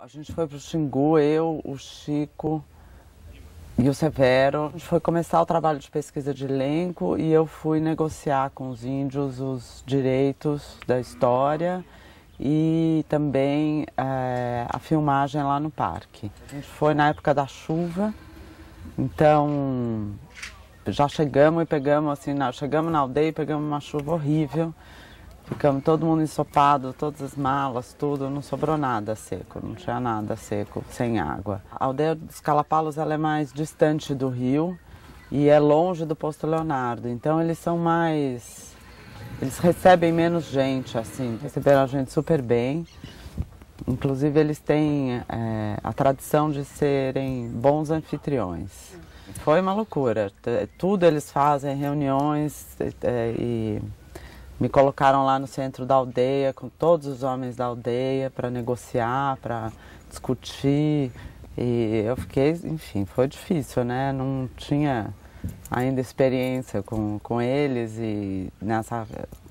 A gente foi pro Xingu, eu, o Chico e o Severo. A gente foi começar o trabalho de pesquisa de elenco e eu fui negociar com os índios os direitos da história e também é, a filmagem lá no parque. A gente foi na época da chuva, então já chegamos e pegamos assim, chegamos na aldeia e pegamos uma chuva horrível. Ficamos todo mundo ensopado, todas as malas, tudo, não sobrou nada seco, não tinha nada seco, sem água. A aldeia dos Calapalos ela é mais distante do rio e é longe do posto Leonardo, então eles são mais. Eles recebem menos gente, assim, receberam a gente super bem. Inclusive, eles têm é, a tradição de serem bons anfitriões. Foi uma loucura. Tudo eles fazem, reuniões é, e me colocaram lá no centro da aldeia com todos os homens da aldeia para negociar, para discutir. E eu fiquei, enfim, foi difícil, né? Não tinha ainda experiência com, com eles e nessa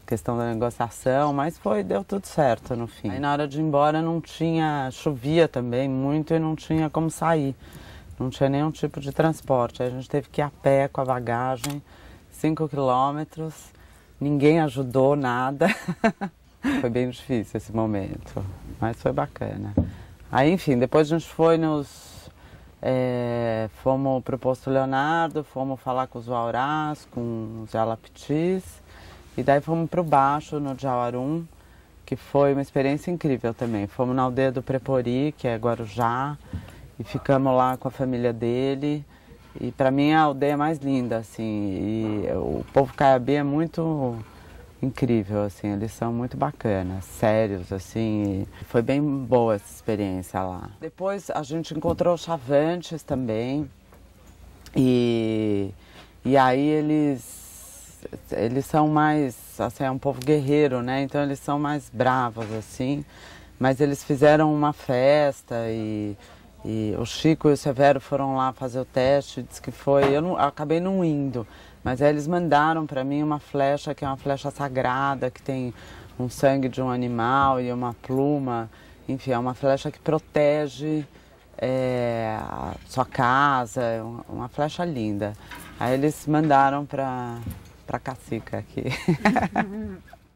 questão da negociação, mas foi, deu tudo certo no fim. Aí na hora de ir embora não tinha, chovia também muito e não tinha como sair. Não tinha nenhum tipo de transporte. Aí a gente teve que ir a pé com a bagagem, 5 quilômetros ninguém ajudou nada. foi bem difícil esse momento, mas foi bacana. Aí, enfim, depois a gente foi nos. É, fomos pro posto Leonardo, fomos falar com os Waurás, com os Alapitis, e daí fomos pro baixo, no Jauarum, que foi uma experiência incrível também. Fomos na aldeia do Prepori, que é Guarujá, e ficamos lá com a família dele. E para mim é a aldeia mais linda, assim. E o povo caiabi é muito incrível, assim. Eles são muito bacanas, sérios, assim. foi bem boa essa experiência lá. Depois a gente encontrou Chavantes também. E, e aí eles eles são mais, assim, é um povo guerreiro, né? Então eles são mais bravos, assim. Mas eles fizeram uma festa e e o Chico e o Severo foram lá fazer o teste, disse que foi. Eu, não, acabei não indo, mas aí eles mandaram para mim uma flecha que é uma flecha sagrada, que tem um sangue de um animal e uma pluma. Enfim, é uma flecha que protege é, a sua casa, é uma flecha linda. Aí eles mandaram para para cacica aqui.